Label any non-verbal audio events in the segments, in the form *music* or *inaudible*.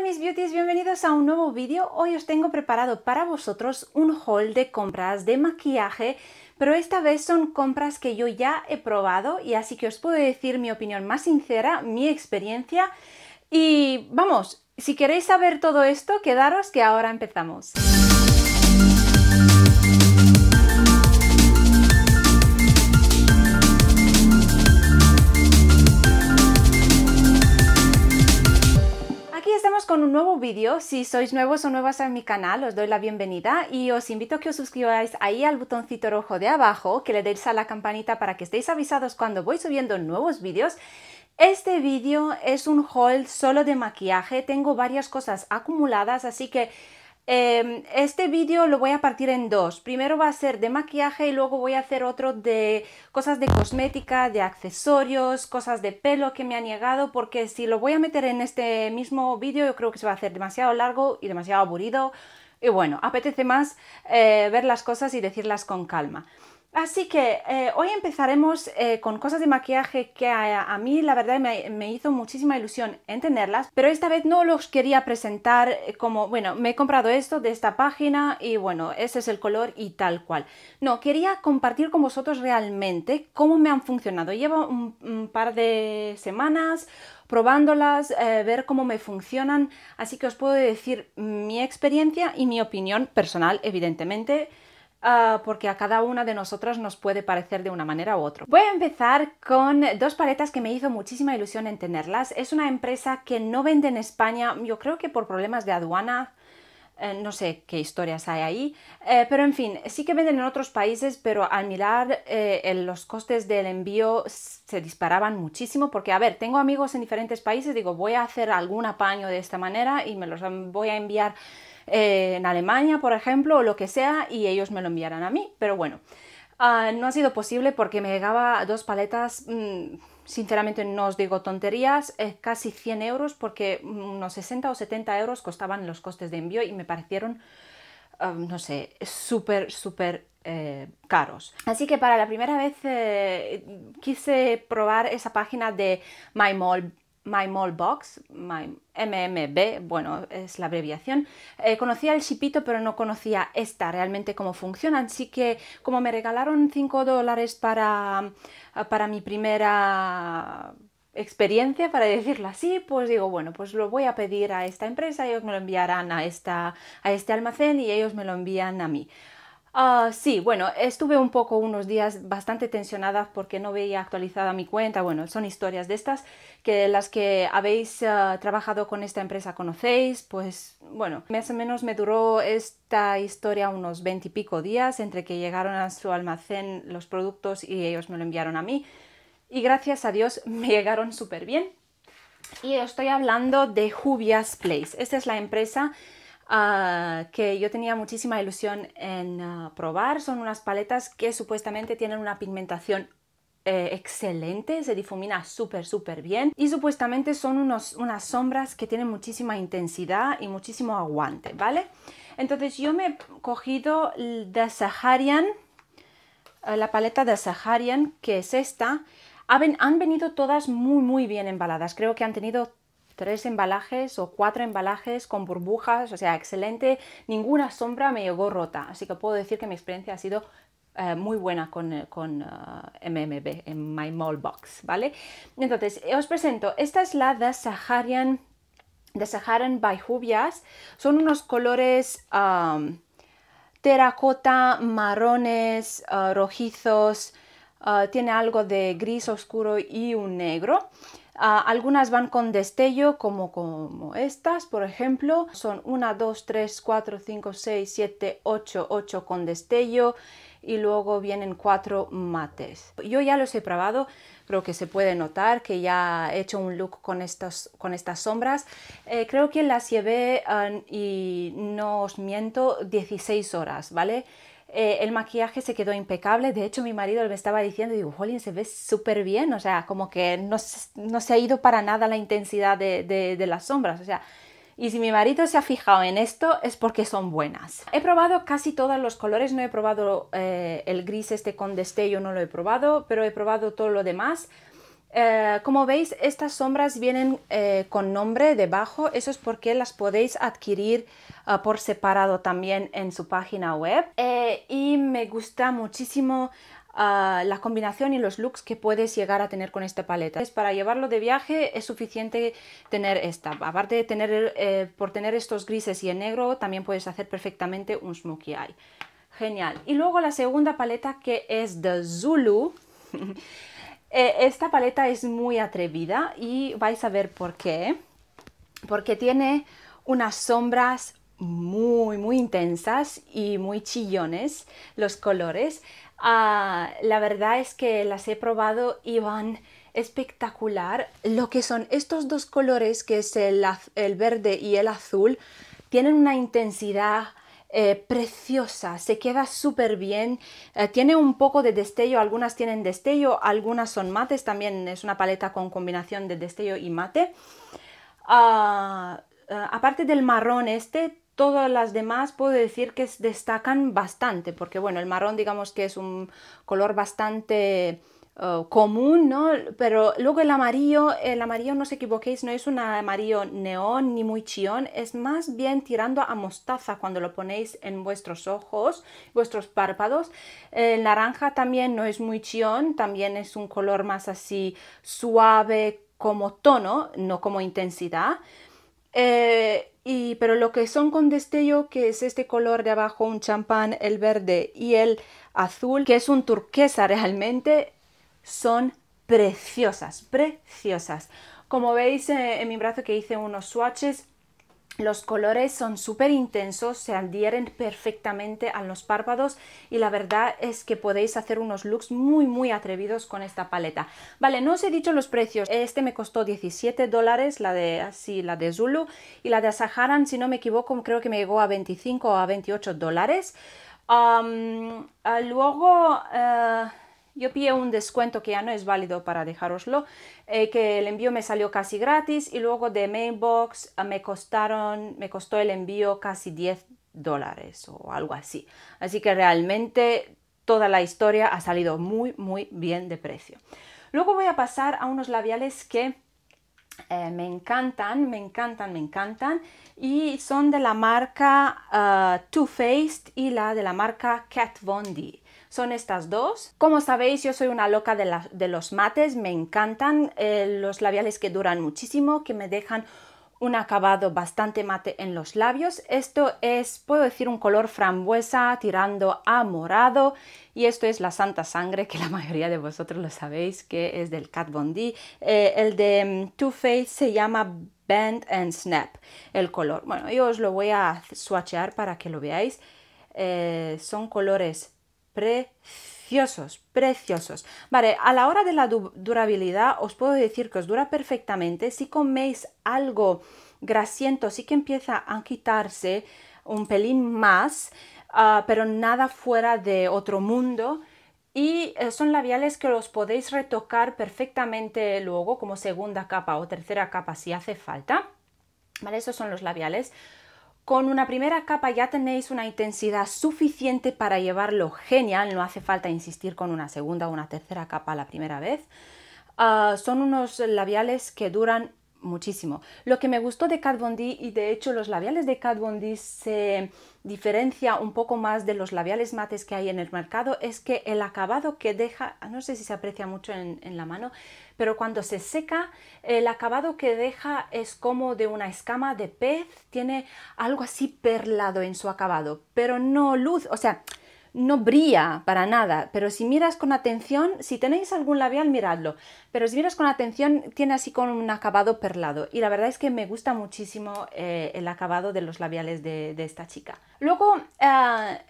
Hola mis beauties, bienvenidos a un nuevo vídeo. Hoy os tengo preparado para vosotros un haul de compras de maquillaje, pero esta vez son compras que yo ya he probado y así que os puedo decir mi opinión más sincera, mi experiencia y vamos, si queréis saber todo esto, quedaros que ahora empezamos. con un nuevo vídeo. Si sois nuevos o nuevas en mi canal, os doy la bienvenida y os invito a que os suscribáis ahí al botoncito rojo de abajo, que le deis a la campanita para que estéis avisados cuando voy subiendo nuevos vídeos. Este vídeo es un haul solo de maquillaje, tengo varias cosas acumuladas, así que Em, este vídeo lo voy a partir en dos. Primero va a ser de maquillaje y luego voy a hacer otro de cosas de cosmética, de accesorios, cosas de pelo que me han llegado, porque si lo voy a meter en este mismo vídeo yo creo que se va a hacer demasiado largo y demasiado aburrido. Y bueno, apetece más eh, ver las cosas y decirlas con calma. Así que eh, hoy empezaremos eh, con cosas de maquillaje que a, mí la verdad me, hizo muchísima ilusión tenerlas pero esta vez no los quería presentar eh, como, bueno, me he comprado esto de esta página y bueno, ese es el color y tal cual. No, quería compartir con vosotros realmente cómo me han funcionado. Llevo un, par de semanas probándolas, ver cómo me funcionan, así que os puedo decir mi experiencia y mi opinión personal, evidentemente. Ah, porque a cada una de nosotras nos puede parecer de una manera u otra. Voy a empezar con dos paletas que me hizo muchísima ilusión en tenerlas. Es una empresa que no vende en España, yo creo que por problemas de aduana, eh, no sé qué historias hay ahí, eh, pero en fin, sí que venden en otros países, pero al mirar eh, los costes del envío se disparaban muchísimo, porque a ver, tengo amigos en diferentes países, digo, voy a hacer algún apaño de esta manera y me los voy a enviar en Alemania, por ejemplo, o lo que sea, y ellos me lo enviarán a mí. Pero bueno, ah, no ha sido posible porque me llegaba dos paletas... Mm, sinceramente no os digo tonterías, casi 100 euros porque mm, unos 60 o 70 euros costaban los costes de envío y me parecieron, ah, no sé, súper, súper eh, caros. Así que para la primera vez eh, quise probar esa página de MyMall My Box, My MMB, bueno, es la abreviación. Eh, conocía el chipito, pero no conocía esta realmente cómo funciona. Así que como me regalaron 5 dólares para, para mi primera experiencia, para decirlo así, pues digo, bueno, pues lo voy a pedir a esta empresa, ellos me lo enviarán a, esta, a este almacén y ellos me lo envían a mí. Ah, sí, bueno, estuve un poco unos días bastante tensionada porque no veía actualizada mi cuenta. Bueno, son historias de estas que las que habéis ah, trabajado con esta empresa conocéis. Pues bueno, más o menos me duró esta historia unos veintipico días entre que llegaron a su almacén los productos y ellos me lo enviaron a mí. Y gracias a Dios *laughs* me llegaron súper bien. Y estoy hablando de Jubia's Place. Esta es la empresa Ah, que yo tenía muchísima ilusión en ah, probar. Son unas paletas que supuestamente tienen una pigmentación eh, excelente, se difumina súper, súper bien y supuestamente son unos, unas sombras que tienen muchísima intensidad y muchísimo aguante, ¿vale? Entonces yo me he cogido de Saharian, eh, la paleta de Saharian, que es esta. han venido todas muy, muy bien embaladas. Creo que han tenido tres embalajes o cuatro embalajes con burbujas, o sea, excelente, ninguna sombra me llegó rota, así que puedo decir que mi experiencia ha sido eh, muy buena con, eh, con eh, MMB en My Mall Box, ¿vale? Entonces, os presento, esta es la de Saharian, The Saharan by Jubias, son unos colores... terracota, marrones, rojizos, tiene algo de gris oscuro y un negro. Ah, algunas van con destello, como, como estas, por ejemplo. Son 1, 2, 3, 4, 5, 6, 7, 8, 8 con destello y luego vienen 4 mates. Yo ya los he probado, creo que se puede notar que ya he hecho un look con, estos, con estas sombras. Eh, creo que las llevé, ah, y no os miento, 16 horas, ¿vale? Eh, el maquillaje se quedó impecable. De hecho, mi marido me estaba diciendo, digo, se ve súper bien. O sea, como que no se, no se, ha ido para nada la intensidad de, de, las sombras. O sea, y si mi marido se ha fijado en esto es porque son buenas. He probado casi todos los colores, no he probado eh, el gris este con destello, no lo he probado, pero he probado todo lo demás. Eh, como veis, estas sombras vienen eh, con nombre debajo, eso es porque las podéis adquirir ah, por separado también en su página web. Eh, y me gusta muchísimo ah, la combinación y los looks que puedes llegar a tener con esta paleta. es para llevarlo de viaje es suficiente tener esta. Aparte de tener, por tener estos grises y el negro, también puedes hacer perfectamente un smokey eye. Genial. Y luego la segunda paleta que es de Zulu. *laughs* Eh, esta paleta es muy atrevida y vais a ver por qué. Porque tiene unas sombras muy, muy intensas y muy chillones los colores. Ah, la verdad es que las he probado y van espectacular. Lo que son estos dos colores, que es el verde y el azul, tienen una intensidad eh, preciosa, se queda súper bien, eh, tiene un poco de destello, algunas tienen destello, algunas son mates, también es una paleta con combinación de destello y mate. Ah, eh, aparte del marrón este, todas las demás puedo decir que destacan bastante, porque bueno, el marrón digamos que es un color bastante eh, común, ¿no? Pero luego el amarillo, el amarillo, no os equivoquéis, no es un amarillo neón ni muy chión, es más bien tirando a mostaza cuando lo ponéis en vuestros ojos, vuestros párpados. El naranja también no es muy chión también es un color más así suave como tono, no como intensidad. Eh, y, pero lo que son con destello, que es este color de abajo, un champán, el verde y el azul, que es un turquesa realmente, son preciosas, preciosas. Como veis eh, en mi brazo que hice unos swatches, los colores son súper intensos, se adhieren perfectamente a los párpados y la verdad es que podéis hacer unos looks muy muy atrevidos con esta paleta. Vale, no os he dicho los precios, este me costó 17 dólares, la de así, la de Zulu y la de Saharan, si no me equivoco, creo que me llegó a 25 o a 28 dólares. Ah, luego... Eh, yo pillé un descuento que ya no es válido para dejároslo, eh, que el envío me salió casi gratis y luego de Mailbox ah, me costaron, me costó el envío casi 10 dólares o algo así. Así que realmente toda la historia ha salido muy, muy bien de precio. Luego voy a pasar a unos labiales que eh, me encantan, me encantan, me encantan. Y son de la marca eh, Too Faced y la de la marca Cat Von D. Son estas dos. Como sabéis, yo soy una loca de, los mates, me encantan eh, los labiales que duran muchísimo, que me dejan un acabado bastante mate en los labios. Esto es, puedo decir, un color frambuesa tirando a morado y esto es la Santa Sangre, que la mayoría de vosotros lo sabéis, que es del cat bondi eh, el de mm, Too Faced se llama Bend and Snap, el color. Bueno, yo os lo voy a swatchear para que lo veáis. Eh, son colores preciosos preciosos, preciosos. Vale, a la hora de la durabilidad os puedo decir que os dura perfectamente. Si coméis algo grasiento, sí que empieza a quitarse un pelín más, ah, pero nada fuera de otro mundo. Y eh, son labiales que los podéis retocar perfectamente luego como segunda capa o tercera capa si hace falta. ¿Vale? Esos son los labiales. Con una primera capa ya tenéis una intensidad suficiente para llevarlo genial, no hace falta insistir con una segunda o una tercera capa la primera vez. Ah, son unos labiales que duran muchísimo. Lo que me gustó de Kat Von D y de hecho los labiales de Kat Von D se diferencia un poco más de los labiales mates que hay en el mercado es que el acabado que deja, no sé si se aprecia mucho en la mano, pero cuando se seca el acabado que deja es como de una escama de pez, tiene algo así perlado en su acabado, pero no luz, o sea, no brilla para nada, pero si miras con atención, si tenéis algún labial, miradlo, pero si miras con atención, tiene así con un acabado perlado y la verdad es que me gusta muchísimo eh, el acabado de los labiales de, esta chica. Luego, eh,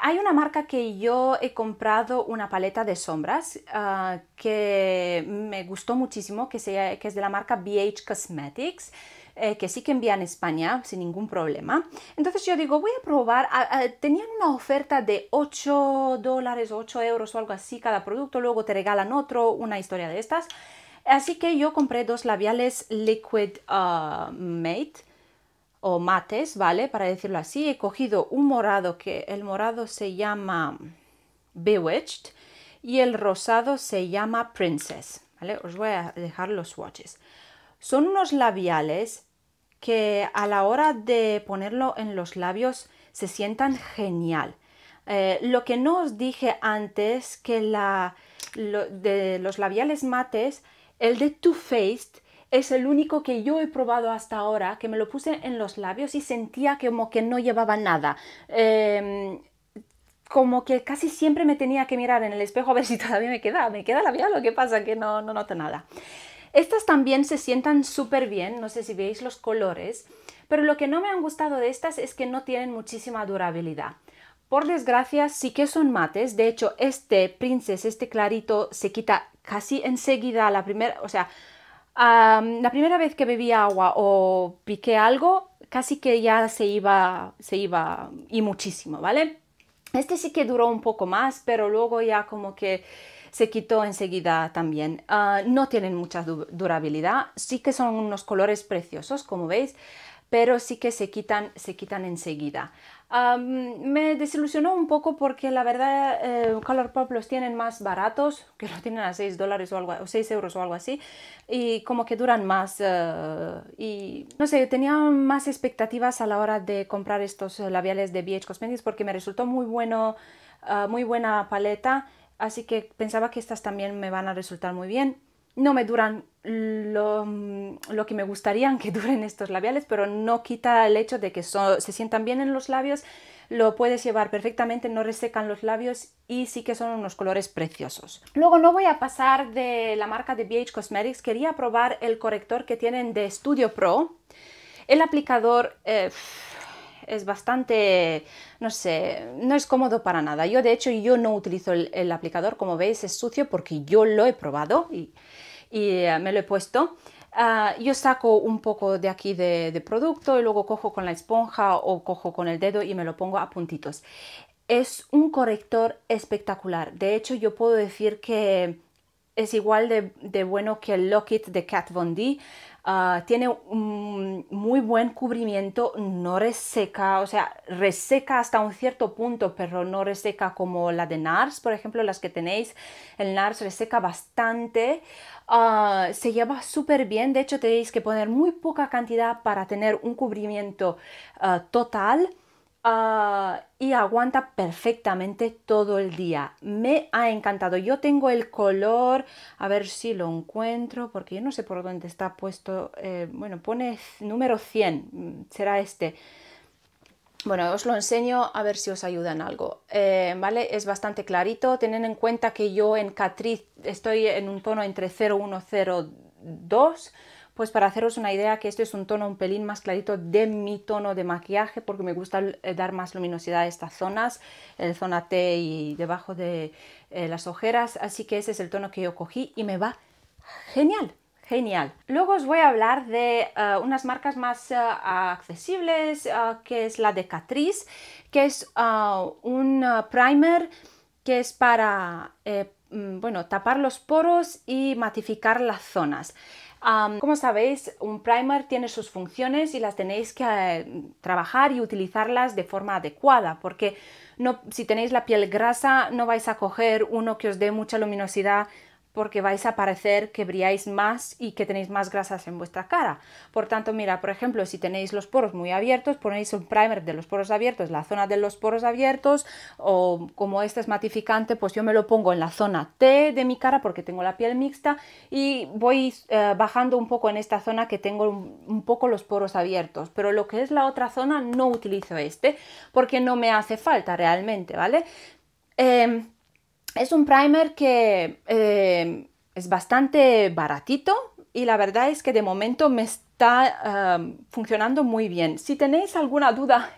hay una marca que yo he comprado una paleta de sombras eh, que me gustó muchísimo, que es de la marca BH Cosmetics. Eh, que sí que envían a España sin ningún problema. Entonces yo digo, voy a probar, tenían una oferta de 8 dólares, 8 euros o algo así cada producto, luego te regalan otro, una historia de estas. Así que yo compré dos labiales Liquid uh, Mate o mates, ¿vale? Para decirlo así, he cogido un morado que el morado se llama Bewitched y el rosado se llama Princess, ¿vale? Os voy a dejar los swatches. Son unos labiales que a la hora de ponerlo en los labios se sientan genial. Eh, lo que no os dije antes, que la, de los labiales mates, el de Too Faced es el único que yo he probado hasta ahora, que me lo puse en los labios y sentía como que no llevaba nada. Em, como que casi siempre me tenía que mirar en el espejo a ver si todavía me queda, me queda labial o qué pasa, que no, no noto nada. Estas también se sientan súper bien, no sé si veis los colores, pero lo que no me han gustado de estas es que no tienen muchísima durabilidad. Por desgracia sí que son mates, de hecho este Princess, este clarito, se quita casi enseguida la primera, o sea, la primera vez que bebí agua o piqué algo, casi que ya se iba, se iba y muchísimo, ¿vale? Este sí que duró un poco más, pero luego ya como que se quitó enseguida también. Ah, no tienen mucha durabilidad, sí que son unos colores preciosos, como veis, pero sí que se quitan, se quitan enseguida me desilusionó un poco porque la verdad eh, Colourpop los tienen más baratos, que lo tienen a 6 dólares o, algo, o 6 euros o algo así, y como que duran más. Eh, y no sé, tenía más expectativas a la hora de comprar estos eh, labiales de BH Cosmetics porque me resultó muy bueno, ah, muy buena paleta, así que pensaba que estas también me van a resultar muy bien no me duran lo, mm, que me gustaría que *laughs* duren estos labiales, pero no quita el hecho de que se sientan bien en los labios, lo puedes llevar perfectamente, no resecan los labios y sí que son unos colores preciosos. Luego no voy a pasar de la marca de BH Cosmetics, quería probar el corrector que tienen de Studio Pro. El aplicador... Eh, es bastante, no sé, no es cómodo para nada. Yo de hecho yo no utilizo el, aplicador, como veis es sucio porque yo lo he probado y, eh, me lo he puesto. Ah, yo saco un poco de aquí de, producto y luego cojo con la esponja o cojo con el dedo y me lo pongo a puntitos. Es un corrector espectacular. De hecho, yo puedo decir que es igual de, de, bueno que el Lockit de Kat Von D, Ah, tiene un muy buen cubrimiento, no reseca, o sea, reseca hasta un cierto punto, pero no reseca como la de NARS, por ejemplo, las que tenéis, el NARS reseca bastante, ah, se lleva súper bien, de hecho tenéis que poner muy poca cantidad para tener un cubrimiento ah, total Ah, y aguanta perfectamente todo el día. Me ha encantado. Yo tengo el color, a ver si lo encuentro, porque yo no sé por dónde está puesto. Eh, bueno, pone número 100, mm, será este. Bueno, os lo enseño a ver si os ayuda en algo. Eh, ¿Vale? Es bastante clarito. Tened en cuenta que yo en Catriz estoy en un tono entre 0102 pues para haceros una idea que este es un tono un pelín más clarito de mi tono de maquillaje porque me gusta eh, dar más luminosidad a estas zonas, en eh, zona T y debajo de eh, las ojeras, así que ese es el tono que yo cogí y me va genial. Genial. Luego os voy a hablar de unas marcas más accesibles, que es la de Catrice, que es un primer que es para mm, bueno, tapar los poros y matificar las zonas como sabéis, un primer tiene sus funciones y las tenéis que eh, trabajar y utilizarlas de forma adecuada, porque si tenéis la piel grasa no vais a coger uno que os dé mucha luminosidad porque vais a parecer que brilláis más y que tenéis más grasas en vuestra cara. Por tanto, mira, por ejemplo, si tenéis los poros muy abiertos, ponéis un primer de los poros abiertos, la zona de los poros abiertos, o como este es matificante, pues yo me lo pongo en la zona T de mi cara porque tengo la piel mixta y voy eh, bajando un poco en esta zona que tengo un, poco los poros abiertos, pero lo que es la otra zona no utilizo este porque no me hace falta realmente, ¿vale? Em, es un primer que eh, es bastante baratito y la verdad es que de momento me está eh, funcionando muy bien. Si tenéis alguna duda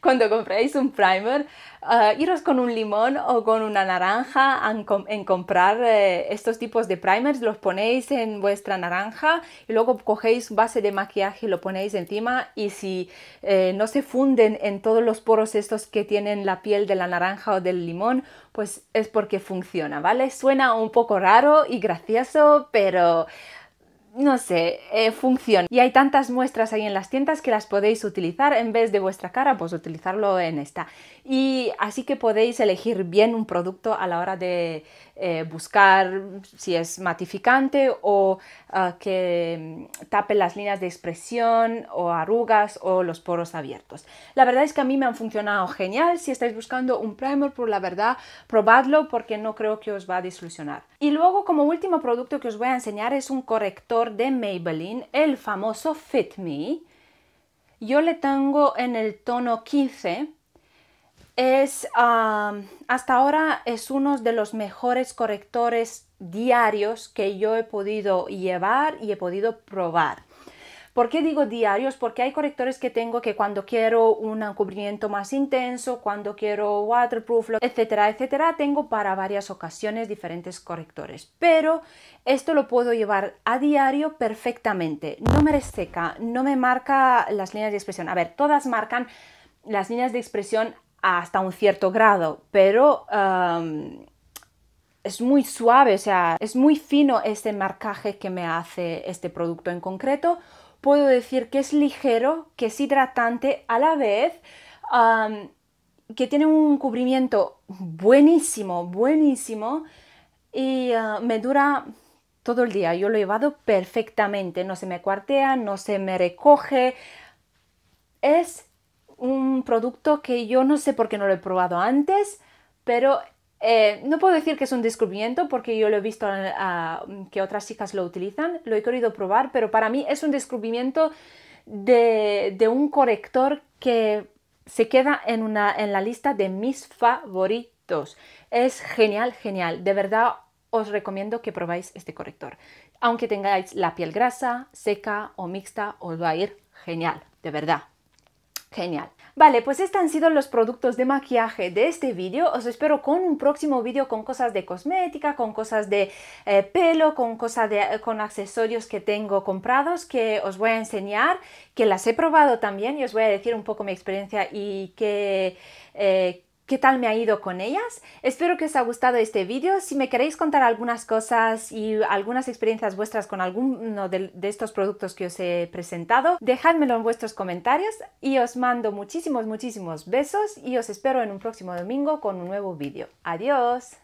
cuando compréis un primer, eh, iros con un limón o con una naranja en, comprar eh, estos tipos de primers, los ponéis en vuestra naranja y luego cogéis base de maquillaje y lo ponéis encima y si eh, no se funden en todos los poros estos que tienen la piel de la naranja o del limón, pues es porque funciona, ¿vale? Suena un poco raro y gracioso, pero no sé, eh, funciona Y hay tantas muestras ahí en las tiendas que las podéis utilizar en vez de vuestra cara, pues utilizarlo en esta. Y así que podéis elegir bien un producto a la hora de, eh, buscar si es matificante o ah, que mm, tape las líneas de expresión o arrugas o los poros abiertos. La verdad es que a mí me han funcionado genial. Si estáis buscando un primer, por la verdad, probadlo porque no creo que os va a disolucionar. Y luego, como último producto que os voy a enseñar es un corrector de Maybelline, el famoso Fit Me. Yo le tengo en el tono 15 es hasta ahora es uno de los mejores correctores diarios que yo he podido llevar y he podido probar. ¿Por qué digo diarios? Porque hay correctores que tengo que cuando quiero un cubrimiento más intenso, cuando quiero waterproof, etcétera, etcétera, tengo para varias ocasiones diferentes correctores. Pero esto lo puedo llevar a diario perfectamente. No me reseca, no me marca las líneas de expresión. A ver, todas marcan las líneas de expresión hasta un cierto grado, pero um, es muy suave, o sea, es muy fino este marcaje que me hace este producto en concreto. Puedo decir que es ligero, que es hidratante a la vez, um, que tiene un cubrimiento buenísimo, buenísimo y uh, me dura todo el día. Yo lo he llevado perfectamente, no se me cuartea, no se me recoge. Es un producto que yo no sé por qué no lo he probado antes, pero eh, no puedo decir que es un descubrimiento porque yo lo he visto que otras chicas lo utilizan, lo he querido probar, pero para mí es un descubrimiento de, un corrector que se queda en, en la lista de mis favoritos. Es genial, genial. De verdad os recomiendo que probáis este corrector. Aunque tengáis la piel grasa, seca o mixta, os va a ir genial, de verdad. Genial. Vale, pues estos han sido los productos de maquillaje de este vídeo. Os espero con un próximo vídeo con cosas de cosmética, con cosas de eh, pelo, con cosas de, eh, con accesorios que tengo comprados que os voy a enseñar, que las he probado también y os voy a decir un poco mi experiencia y qué eh, ¿Qué tal me ha ido con ellas? Espero que os haya gustado este vídeo. Si me queréis contar algunas cosas y algunas experiencias vuestras con alguno de, de, estos productos que os he presentado, dejádmelo en vuestros comentarios y os mando muchísimos, muchísimos besos y os espero en un próximo domingo con un nuevo vídeo. ¡Adiós!